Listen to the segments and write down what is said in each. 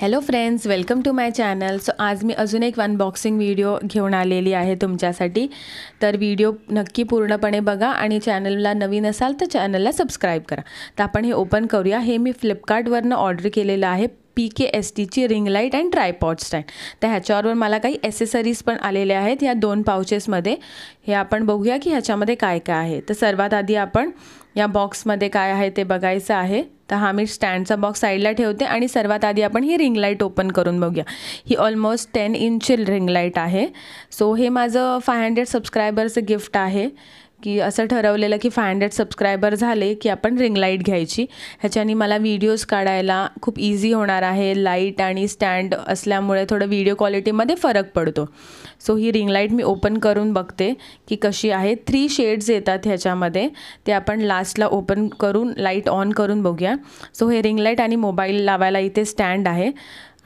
hello friends welcome to my channel so आज मी अजून एक अनबॉक्सिंग व्हिडिओ घेऊन आलेली आहे तुमच्यासाठी तर व्हिडिओ नक्की पूर्णपणे बघा आणि चॅनलला नवीन असाल तर चॅनलला सबस्क्राईब करा तर आपण हे ओपन करूया हे मी फ्लिपकार्टवरनं ऑर्डर केलेलं आहे पी के एस टीची ring light and tripod stand तर ह्याच्यावर मला काही ॲसेसरीज पण आलेल्या आहेत ह्या दोन पाउचेसमध्ये हे आपण बघूया की ह्याच्यामध्ये काय काय आहे तर सर्वात आधी आपण या बॉक्समध्ये काय आहे ते बघायचं आहे तर हा मी स्टँडचा बॉक्स साईडला ठेवते आणि सर्वात आधी आपण ही रिंग लाईट ओपन करून बघूया ही almost ten inch ring light आहे सो हे माझं फाय हंड्रेड सबस्क्रायबरचं गिफ्ट आहे की असं ठरवलेलं की फाय हंड्रेड सबस्क्रायबर झाले की आपण रिंग लाईट घ्यायची ह्याच्याने मला व्हिडिओज काढायला खूप इझी होणार आहे लाईट आणि स्टँड असल्यामुळे थोडं व्हिडिओ क्वालिटीमध्ये फरक पडतो सो ही रिंग लाईट मी ओपन करून बघते की कशी आहे थ्री शेड्स येतात ह्याच्यामध्ये ते आपण लास्टला ओपन करून लाईट ऑन करून बघूया सो हे रिंग लाईट आणि मोबाईल लावायला इथे स्टँड आहे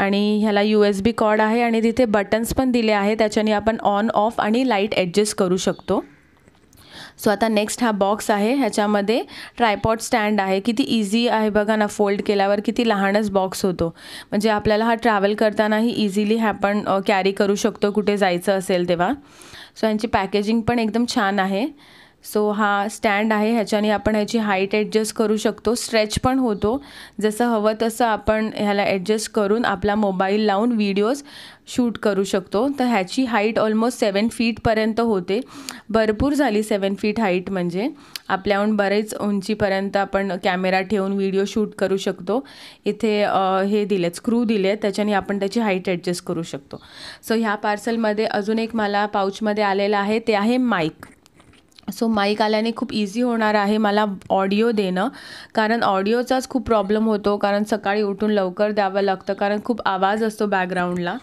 आणि ह्याला यू एस बी कॉड आहे आणि तिथे बटन्स पण दिले आहे त्याच्याने आपण ऑन ऑफ आणि लाईट ॲडजस्ट करू शकतो सो आता नेक्स्ट हा बॉक्स आहे ह्याच्यामध्ये ट्रायपॉट स्टँड आहे किती इझी आहे बघा ना फोल्ड केल्यावर किती लहानच बॉक्स होतो म्हणजे आपल्याला हा ट्रॅव्हल करतानाही इझिली हा आपण कॅरी करू शकतो कुठे जायचं असेल तेव्हा सो यांची पॅकेजिंग पण एकदम छान आहे सो हा स्टँड आहे ह्याच्याने आपण ह्याची हाईट ॲडजस्ट करू शकतो स्ट्रेच पण होतो जसं हवं तसं आपण ह्याला ॲडजस्ट करून आपला मोबाईल लावून व्हिडिओज शूट करू शकतो तर ह्याची हाईट ऑलमोस्ट सेवन फीटपर्यंत होते भरपूर झाली सेवन फीट हाईट म्हणजे आपल्याहून बरेच उंचीपर्यंत आपण कॅमेरा ठेवून व्हिडिओ शूट करू शकतो इथे हे दिले स्क्रू दिले त्याच्याने आपण त्याची हाईट ॲडजस्ट करू शकतो सो ह्या पार्सलमध्ये अजून एक मला पाऊचमध्ये आलेलं आहे ते आहे माईक सो माईक आल्याने खूप इझी होणार आहे मला ऑडिओ देणं कारण ऑडिओचाच खूप प्रॉब्लेम होतो कारण सकाळी उठून लवकर द्यावं लागतं कारण खूप आवाज असतो बॅकग्राऊंडला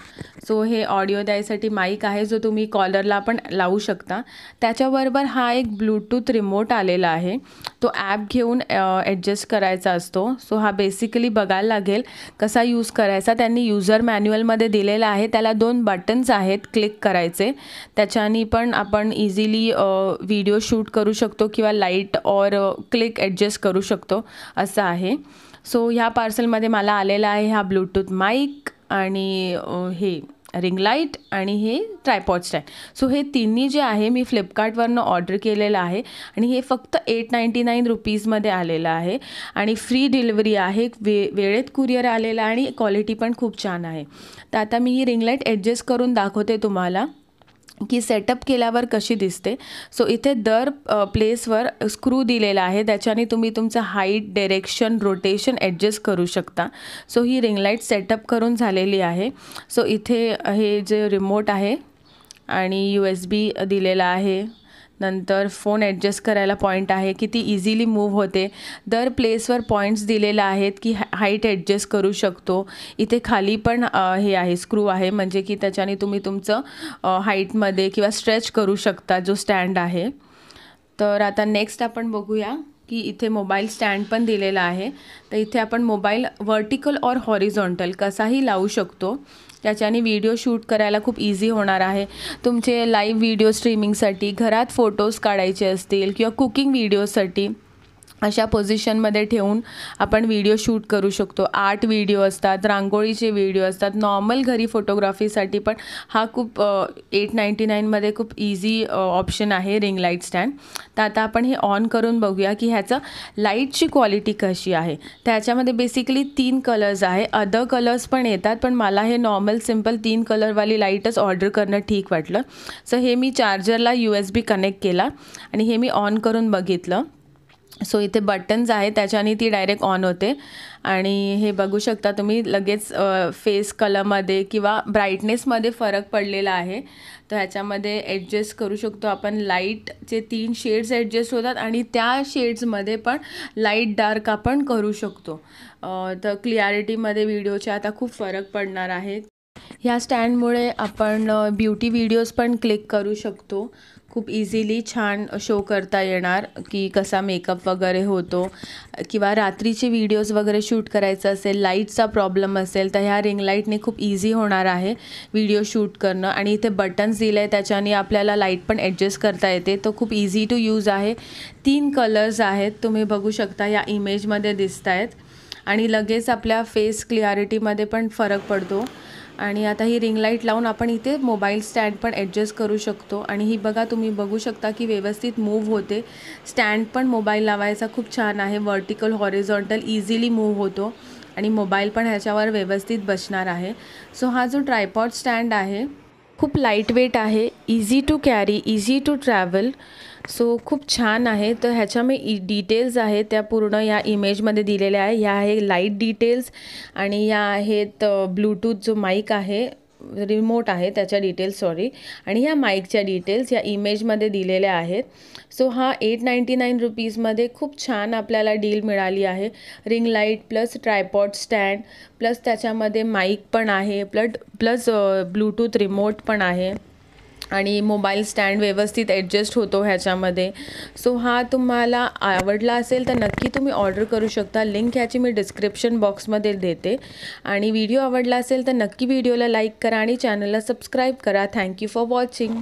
सो हे ऑडिओ द्यायसाठी माईक आहे जो तुम्ही कॉलरला पण लावू शकता त्याच्याबरोबर हा एक ब्लूटूथ रिमोट आलेला आहे तो ॲप घेऊन ॲडजस्ट करायचा असतो सो हा बेसिकली बघायला लागेल कसा यूज करायचा त्यांनी युजर मॅन्युअलमध्ये दिलेला आहे त्याला दोन बटन्स आहेत क्लिक करायचे त्याच्यानी पण आपण इझिली व्हिडिओ व्हिडिओ शूट करू शकतो किंवा लाईट और क्लिक ॲडजस्ट करू शकतो असं आहे सो ह्या पार्सलमध्ये मला आलेला आहे हा ब्लूटूथ माईक uh, आणि हे रिंग लाईट आणि हे ट्रायपॉड स्टँड सो हे तिन्ही जे आहे मी फ्लिपकार्टवरनं ऑर्डर केलेलं आहे आणि हे फक्त एट नाईंटी नाईन रुपीजमध्ये आलेलं आहे आणि फ्री डिलिव्हरी आहे वे वेळेत कुरिअर आलेला आणि क्वालिटी पण खूप छान आहे तर आता मी ही रिंग लाईट ॲडजस्ट करून दाखवते तुम्हाला की सेटअप केल्यावर कशी दिसते सो इथे दर प्लेसवर स्क्रू दिलेला आहे त्याच्याने तुम्ही तुमचं हाईट डिरेक्शन, रोटेशन ॲडजस्ट करू शकता सो ही रिंगलाईट सेटअप करून झालेली आहे सो इथे हे जे रिमोट आहे आणि यू एस बी दिलेला आहे नंतर फोन ॲडजस्ट करायला पॉईंट आहे की ती इझिली मूव्ह होते दर प्लेसवर पॉईंट्स दिलेला आहेत की हाईट ॲडजस्ट करू शकतो इथे खाली पण हे आहे स्क्रू आहे म्हणजे की त्याच्याने तुम्ही तुमचं हाईटमध्ये किंवा स्ट्रेच करू शकता जो स्टँड आहे तर आता नेक्स्ट आपण बघूया की इथे मोबाईल स्टँड पण दिलेला आहे तर इथे आपण मोबाईल व्हर्टिकल और हॉरिझॉन्टल कसाही लावू शकतो त्याच्याने व्हिडिओ शूट करायला खूप इझी होणार आहे तुमचे लाईव्ह व्हिडिओ स्ट्रीमिंगसाठी घरात फोटोज काढायचे असतील किंवा कुकिंग व्हिडिओसाठी अशा पोझिशनमध्ये ठेवून आपण व्हिडिओ शूट करू शकतो आर्ट व्हिडिओ असतात रांगोळीचे व्हिडिओ असतात नॉर्मल घरी फोटोग्राफीसाठी पण हा खूप एट नाईंटी नाईनमध्ये खूप इझी ऑप्शन आहे रिंग लाईट स्टँड तर आता आपण हे ऑन करून बघूया की ह्याचं लाईटची क्वालिटी कशी आहे त्याच्यामध्ये बेसिकली तीन कलर्स आहे अदर कलर्स पण येतात पण मला हे नॉर्मल सिम्पल तीन कलरवाली लाईटच ऑर्डर करणं ठीक वाटलं सो हे मी चार्जरला यू एस बी कनेक्ट केला आणि हे मी ऑन करून बघितलं सो इथे बटन्स आहेत त्याच्याने ती डायरेक्ट ऑन होते आणि हे बघू शकता तुम्ही लगेच फेस कलरमध्ये किंवा ब्राईटनेसमध्ये फरक पडलेला आहे तर ह्याच्यामध्ये ॲडजस्ट करू शकतो आपण लाईटचे तीन शेड्स ॲडजस्ट होतात आणि त्या शेड्समध्ये पण लाईट डार्क आपण करू शकतो तर क्लिअरिटीमध्ये व्हिडिओच्या आता खूप फरक पडणार आहे ह्या स्टँडमुळे आपण ब्युटी व्हिडिओज पण क्लिक करू शकतो खूप इझिली छान शो करता येणार की कसा मेकअप वगैरे होतो किंवा रात्रीचे व्हिडिओज वगैरे शूट करायचं असेल लाईटचा प्रॉब्लेम असेल तर ह्या रिंग लाईटने खूप इझी होणार आहे व्हिडिओ शूट करणं आणि इथे बटन्स दिले आहे त्याच्याने आपल्याला लाईट पण ॲडजस्ट करता येते तो खूप इझी टू यूज आहे तीन कलर्स आहेत तुम्ही बघू शकता या इमेजमध्ये दिसत आहेत आणि लगेच आपल्या फेस क्लिअरिटीमध्ये पण फरक पडतो आणि आता ही रिंग लाईट लावून आपण इथे मोबाईल स्टँड पण ॲडजस्ट करू शकतो आणि ही बघा तुम्ही बघू शकता की व्यवस्थित मूव्ह होते स्टँड पण मोबाईल लावायचा खूप छान आहे व्हर्टिकल हॉरिझॉन्टल इझिली मूव्ह होतो आणि मोबाईल पण ह्याच्यावर व्यवस्थित बसणार आहे सो हा जो ट्रायपॉड स्टँड आहे खूप लाईट वेट आहे easy to carry easy to travel so खूप छान आहे तर ह्याच्या मी डिटेल्स आहेत त्या पूर्ण या इमेजमध्ये दिलेल्या आहे ह्या आहे लाईट डिटेल्स आणि या आहेत ब्लूटूथ जो माईक आहे रिमोट आहे त्याच्या डिटेल्स सॉरी आणि ह्या माईकच्या डिटेल्स या इमेजमध्ये दिलेल्या आहेत सो हा एट नाईंटी नाईन रुपीजमध्ये खूप छान आपल्याला डील मिळाली आहे ring light plus tripod stand plus त्याच्यामध्ये माईक पण आहे प्लट प्लस ब्लूटूथ रिमोट पण आहे आणि मोबाईल स्टँड व्यवस्थित ॲडजस्ट होतो ह्याच्यामध्ये सो हा तुम्हाला आवडला असेल तर नक्की तुम्ही ऑर्डर करू शकता लिंक ह्याची मी डिस्क्रिप्शन बॉक्समध्ये देते आणि व्हिडिओ आवडला असेल तर नक्की व्हिडिओला लाईक करा आणि चॅनलला सबस्क्राईब करा थँक्यू फॉर वॉचिंग